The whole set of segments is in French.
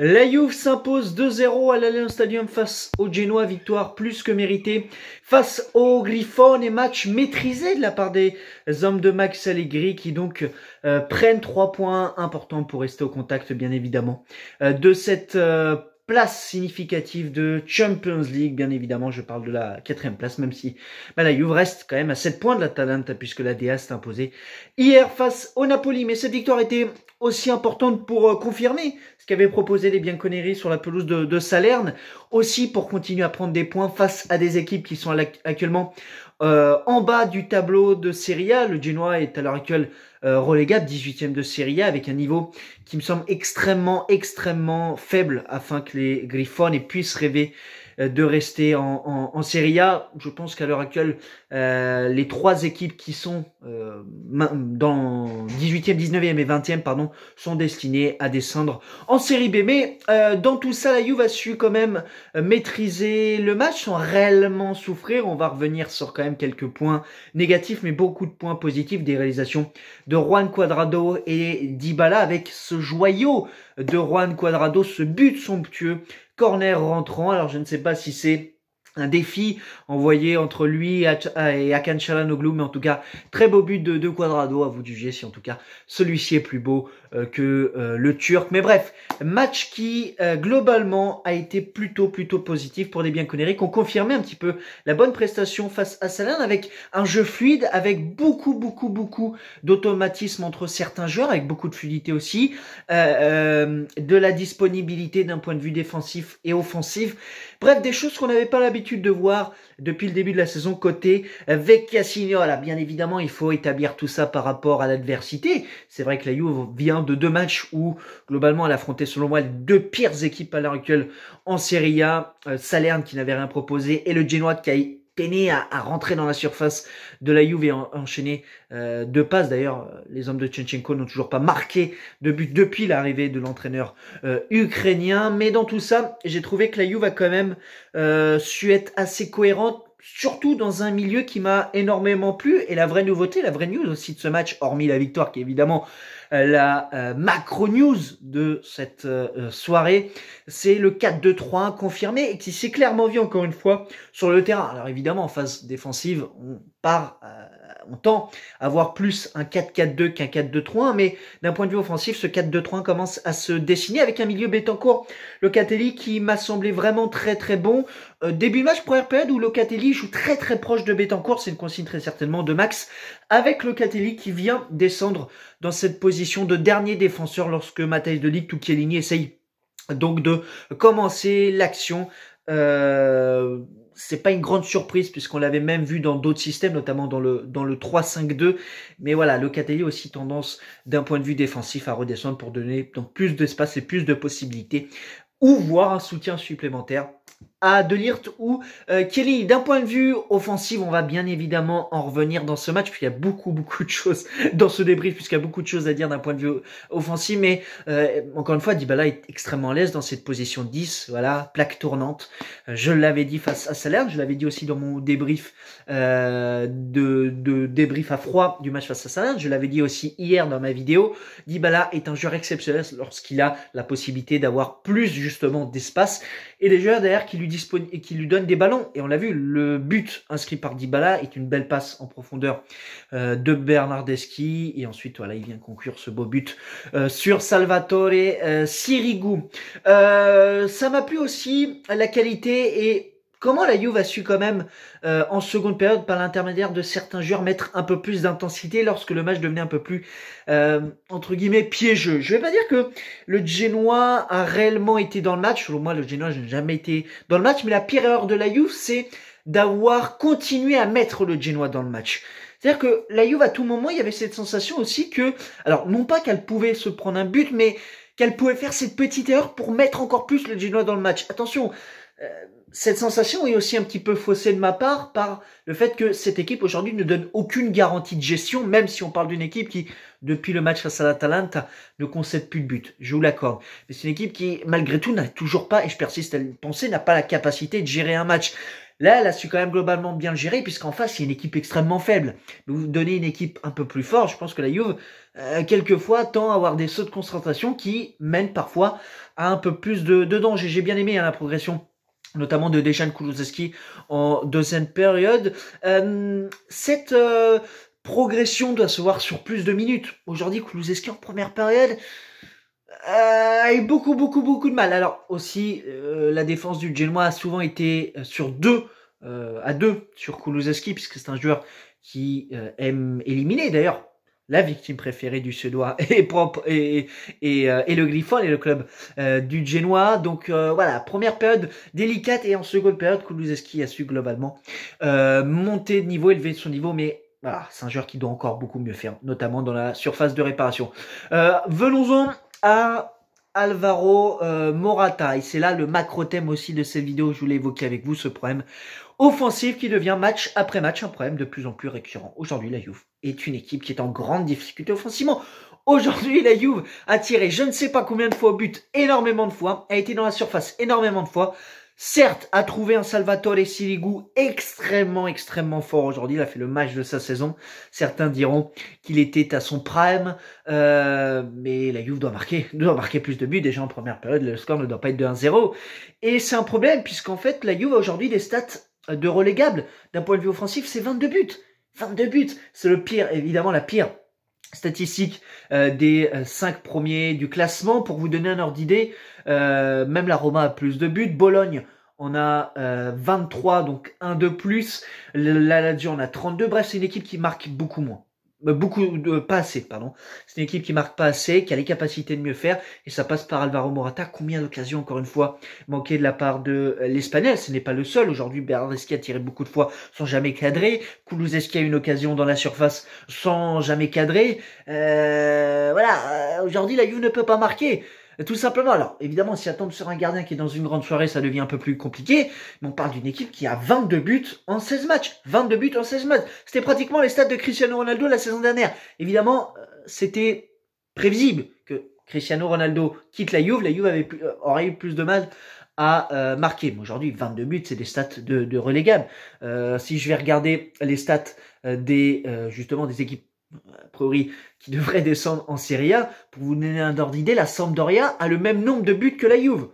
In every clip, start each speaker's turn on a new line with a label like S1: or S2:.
S1: La Juve s'impose 2-0 à l'Allianz Stadium face au Genoa, victoire plus que méritée face au Griffon et match maîtrisé de la part des hommes de Max Allegri qui donc euh, prennent trois points importants pour rester au contact bien évidemment euh, de cette euh, place significative de Champions League. Bien évidemment, je parle de la quatrième place, même si bah, la Juve reste quand même à 7 points de la Talenta, puisque la DA s'est imposée hier face au Napoli. Mais cette victoire était aussi importante pour euh, confirmer ce qu'avaient proposé les conneries sur la pelouse de, de, Salerne, aussi pour continuer à prendre des points face à des équipes qui sont actuellement euh, en bas du tableau de Serie A, le Genoa est à l'heure actuelle euh, relégable, 18e de Serie A, avec un niveau qui me semble extrêmement, extrêmement faible afin que les Griffons puissent rêver euh, de rester en, en, Serie A. Je pense qu'à l'heure actuelle, euh, les trois équipes qui sont euh, dans 18e, 19e et 20e pardon, sont destinées à descendre en Série B. Mais dans tout ça, la Juve a su quand même maîtriser le match sans réellement souffrir. On va revenir sur quand même quelques points négatifs, mais beaucoup de points positifs des réalisations de Juan Cuadrado et d'Ibala avec ce joyau de Juan Cuadrado, ce but somptueux, corner rentrant. Alors je ne sais pas si c'est un défi envoyé entre lui et Akan Chalanoglu, mais en tout cas, très beau but de, de Quadrado, à vous juger si en tout cas celui-ci est plus beau euh, que euh, le Turc. Mais bref, match qui euh, globalement a été plutôt plutôt positif pour les conneries qui ont confirmé un petit peu la bonne prestation face à Salern avec un jeu fluide, avec beaucoup beaucoup beaucoup d'automatisme entre certains joueurs, avec beaucoup de fluidité aussi, de la disponibilité d'un point de vue défensif et offensif. Bref, des choses qu'on n'avait pas l'habitude de voir depuis le début de la saison côté euh, Vecchia Signola. Bien évidemment, il faut établir tout ça par rapport à l'adversité. C'est vrai que la Juve vient de deux matchs où, globalement, elle affrontait selon moi les deux pires équipes à l'heure actuelle en Serie A. Euh, Salerne qui n'avait rien proposé et le Genoa qui a peiné à, rentrer dans la surface de la Juve et enchaîné euh, deux passes. D'ailleurs, les hommes de Tchenchenko n'ont toujours pas marqué de but depuis l'arrivée de l'entraîneur euh, ukrainien. Mais dans tout ça, j'ai trouvé que la Juve a quand même euh, su être assez cohérente surtout dans un milieu qui m'a énormément plu. Et la vraie nouveauté, la vraie news aussi de ce match, hormis la victoire qui est évidemment euh, la euh, macro news de cette euh, soirée, c'est le 4-2-3 confirmé et qui s'est clairement vu encore une fois sur le terrain. Alors évidemment, en phase défensive, on part on tend à plus un 4-4-2 qu'un 4 2 3 mais d'un point de vue offensif, ce 4 2 3 commence à se dessiner avec un milieu Le Locatelli qui m'a semblé vraiment très très bon. Euh, début match, première période où Locatelli joue très très proche de Betancourt, c'est une consigne très certainement de Max, avec Locatelli qui vient descendre dans cette position de dernier défenseur lorsque Matthijs de Ligt ou Chiellini essaye donc de commencer l'action. Euh c'est pas une grande surprise puisqu'on l'avait même vu dans d'autres systèmes, notamment dans le, dans le 3-5-2. Mais voilà, le a aussi tendance d'un point de vue défensif à redescendre pour donner donc plus d'espace et plus de possibilités ou voir un soutien supplémentaire à De ou Kelly. D'un point de vue offensif, on va bien évidemment en revenir dans ce match, puisqu'il y a beaucoup, beaucoup de choses dans ce débrief, puisqu'il y a beaucoup de choses à dire d'un point de vue offensif. Mais euh, encore une fois, Dybala est extrêmement à l'aise dans cette position 10, voilà, plaque tournante. Euh, je l'avais dit face à Salern, je l'avais dit aussi dans mon débrief euh, de, débrief à froid du match face à Salerne, je l'avais dit aussi hier dans ma vidéo. Dybala est un joueur exceptionnel lorsqu'il a la possibilité d'avoir plus justement d'espace et les joueurs derrière qui lui qui lui donne des ballons. Et on l'a vu, le but inscrit par Dybala est une belle passe en profondeur euh, de Bernardeschi. Et ensuite, voilà, il vient conclure ce beau but euh, sur Salvatore euh, Sirigu. ça m'a plu aussi la qualité et comment la Juve a su quand même euh, en seconde période par l'intermédiaire de certains joueurs mettre un peu plus d'intensité lorsque le match devenait un peu plus euh, entre guillemets piégeux. Je vais pas dire que le Génois a réellement été dans le match, selon moi le Génois n'a jamais été dans le match, mais la pire erreur de la Juve c'est d'avoir continué à mettre le Génois dans le match. C'est-à-dire que la Juve à tout moment, il y avait cette sensation aussi que alors non pas qu'elle pouvait se prendre un but mais qu'elle pouvait faire cette petite erreur pour mettre encore plus le Génois dans le match. Attention, euh, cette sensation est aussi un petit peu faussée de ma part par le fait que cette équipe aujourd'hui ne donne aucune garantie de gestion, même si on parle d'une équipe qui, depuis le match face à l'Atalanta, ne concède plus de but. Je vous l'accorde. Mais c'est une équipe qui, malgré tout, n'a toujours pas, et je persiste à le penser, n'a pas la capacité de gérer un match. Là, elle a su quand même globalement bien le gérer, puisqu'en face, il y a une équipe extrêmement faible. Vous donnez une équipe un peu plus forte, je pense que la Juve, euh, quelquefois, tend à avoir des sauts de concentration qui mènent parfois à un peu plus de, de danger. J'ai bien aimé hein, la progression notamment de Dejan Kulusevski en deuxième période. Euh, cette euh, progression doit se voir sur plus de minutes. Aujourd'hui, Kulusevski en première période euh, a eu beaucoup, beaucoup, beaucoup de mal. Alors aussi, la défense du Genoa a souvent été sur deux, à deux sur Kulusevski, puisque c'est un joueur qui aime éliminer d'ailleurs la victime préférée du Suédois est propre, et, euh, et, le Griffon et le club euh, du Génois. Donc euh, voilà, première période délicate et en seconde période, Kulusevski a su globalement monter de niveau, élever son niveau, mais voilà, c'est un joueur qui doit encore beaucoup mieux faire, notamment dans la surface de réparation. Venons-en à Alvaro Morata, et c'est là le macro thème aussi de cette vidéo, je voulais évoquer avec vous ce problème offensive qui devient match après match un problème de plus en plus récurrent. Aujourd'hui, la Juve est une équipe qui est en grande difficulté offensivement. Aujourd'hui, la Juve a tiré je ne sais pas combien de fois au but, énormément de fois, a été dans la surface énormément de fois. Certes, a trouvé un Salvatore Sirigu extrêmement, extrêmement fort aujourd'hui. Il a fait le match de sa saison. Certains diront qu'il était à son prime, euh, mais la Juve doit marquer, doit marquer plus de buts. Déjà en première période, le score ne doit pas être de 1-0. Et c'est un problème puisqu'en fait, la Juve a aujourd'hui des stats de relégable d'un point de vue offensif, c'est 22 buts. 22 buts, c'est le pire, évidemment la pire statistique euh, des 5 euh, premiers du classement. Pour vous donner un ordre d'idée, euh, même la Roma a plus de buts. Bologne, on a 23, donc un de plus. La Lazio, on a 32. Bref, c'est une équipe qui marque beaucoup moins. Bah, beaucoup de pas pardon. C'est une équipe qui marque pas assez, qui a les capacités de mieux faire, et ça passe par Alvaro Morata. Combien d'occasions, encore une fois, manquées de la part de euh, l'Espagnol Ce n'est pas le seul. Aujourd'hui, Bernardeschi a tiré beaucoup de fois sans jamais cadrer. Koulouzeski a une occasion dans la surface sans jamais cadrer. Euh, voilà, euh, aujourd'hui, la You ne peut pas marquer. Euh, tout simplement, alors évidemment, si elle tombe sur un gardien qui est dans une grande soirée, ça devient un peu plus compliqué, mais on parle d'une équipe qui a 22 buts en 16 matchs. 22 buts en 16 matchs. C'était pratiquement les stats de Cristiano Ronaldo la saison dernière. Évidemment, euh, c'était prévisible que Cristiano Ronaldo quitte la Juve. La Juve euh, aurait eu plus de mal à marquer. Mais Aujourd'hui, 22 buts, c'est des stats de, de si je vais regarder les stats des justement des équipes a priori, qui devrait descendre en Syria, Pour vous donner un ordre d'idée, la Sampdoria a le même nombre de buts que la Juve.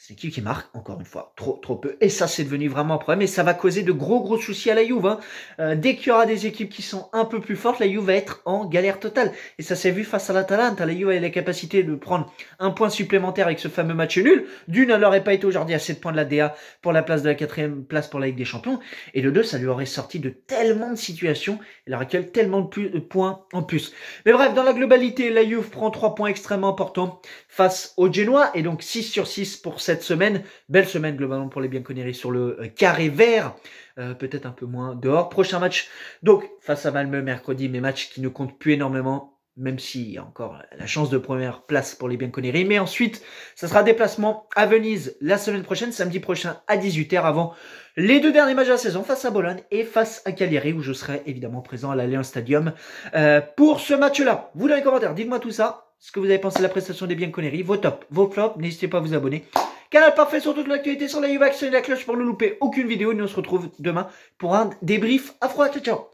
S1: C'est l'équipe qui marque, encore une fois, trop trop peu. Et ça, c'est devenu vraiment un problème. Et ça va causer de gros gros soucis à la Juve. Hein. Euh, dès qu'il y aura des équipes qui sont un peu plus fortes, la Juve va être en galère totale. Et ça s'est vu face à l'Atalante La Juve a la capacité de prendre un point supplémentaire avec ce fameux match nul. D'une, elle n'aurait pas été aujourd'hui à 7 points de la DA pour la place de la quatrième place pour la Ligue des Champions. Et de deux, ça lui aurait sorti de tellement de situations. Elle aurait tellement de, points en plus. Mais bref, dans la globalité, la Juve prend trois points extrêmement importants face aux Génois. Et donc 6 sur 6 pour cette semaine. Belle semaine globalement pour les Bienconneries sur le euh, carré vert. Euh, peut-être un peu moins dehors. Prochain match, donc face à Malmö mercredi, mais match qui ne compte plus énormément même s'il y a encore la chance de première place pour les Bienconneries Mais ensuite, ça sera déplacement à Venise la semaine prochaine, samedi prochain à 18h avant les deux derniers matchs de la saison face à Bologne et face à Cagliari où je serai évidemment présent à l'Alliance Stadium euh, pour ce match-là. Vous dans les commentaires, dites-moi tout ça, ce que vous avez pensé de la prestation des Bienconneries vos tops, vos flops, n'hésitez pas à vous abonner. Canal parfait sur toute l'actualité, sur la Uvax, et la cloche pour ne louper aucune vidéo. Et nous on se retrouve demain pour un débrief froid, Ciao, ciao